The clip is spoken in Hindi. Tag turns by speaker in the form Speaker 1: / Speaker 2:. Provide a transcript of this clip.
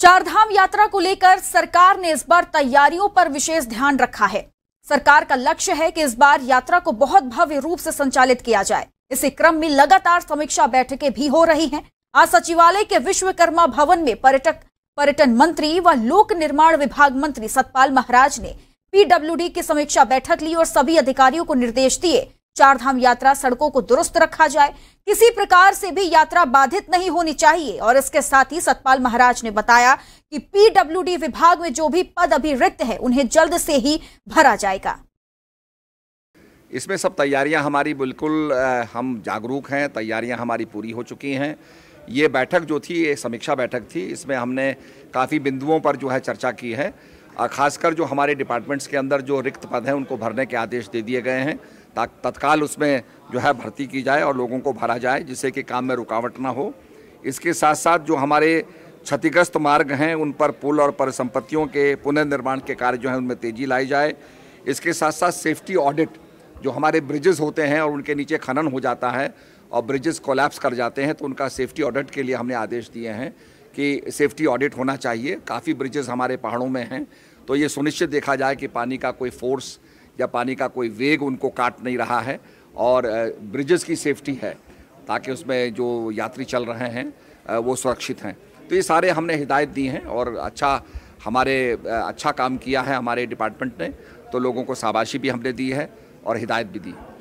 Speaker 1: चारधाम यात्रा को लेकर सरकार ने इस बार तैयारियों पर विशेष ध्यान रखा है सरकार का लक्ष्य है कि इस बार यात्रा को बहुत भव्य रूप से संचालित किया जाए इसी क्रम में लगातार समीक्षा बैठकें भी हो रही हैं आज सचिवालय के विश्वकर्मा भवन में पर्यटक पर्यटन मंत्री व लोक निर्माण विभाग मंत्री सतपाल महाराज ने पीडब्ल्यू की समीक्षा बैठक ली और सभी अधिकारियों को निर्देश दिए चारधाम यात्रा सड़कों को दुरुस्त रखा जाए किसी प्रकार से भी यात्रा बाधित नहीं होनी चाहिए और इसके साथ ही सतपाल महाराज ने बताया कि पीडब्ल्यूडी विभाग में जो भी पद अभी रिक्त है उन्हें जल्द से ही भरा जाएगा
Speaker 2: इसमें सब तैयारियां हमारी बिल्कुल हम जागरूक हैं तैयारियां हमारी पूरी हो चुकी हैं ये बैठक जो थी ये समीक्षा बैठक थी इसमें हमने काफ़ी बिंदुओं पर जो है चर्चा की है खासकर जो हमारे डिपार्टमेंट्स के अंदर जो रिक्त पद हैं उनको भरने के आदेश दे दिए गए हैं ताकि तत्काल उसमें जो है भर्ती की जाए और लोगों को भरा जाए जिससे कि काम में रुकावट ना हो इसके साथ साथ जो हमारे क्षतिग्रस्त मार्ग हैं उन पर पुल और परिसंपत्तियों के पुनर्निर्माण के कार्य जो हैं उनमें तेजी लाई जाए इसके साथ साथ सेफ्टी ऑडिट जो हमारे ब्रिजेज़ होते हैं और उनके नीचे खनन हो जाता है और ब्रिजेस कोलैप्स कर जाते हैं तो उनका सेफ्टी ऑडिट के लिए हमने आदेश दिए हैं कि सेफ्टी ऑडिट होना चाहिए काफ़ी ब्रिजेस हमारे पहाड़ों में हैं तो ये सुनिश्चित देखा जाए कि पानी का कोई फोर्स या पानी का कोई वेग उनको काट नहीं रहा है और ब्रिजेज़ की सेफ्टी है ताकि उसमें जो यात्री चल रहे हैं वो सुरक्षित हैं तो ये सारे हमने हिदायत दी हैं और अच्छा हमारे अच्छा काम किया है हमारे डिपार्टमेंट ने तो लोगों को शाबाशी भी हमने दी है और हिदायत भी दी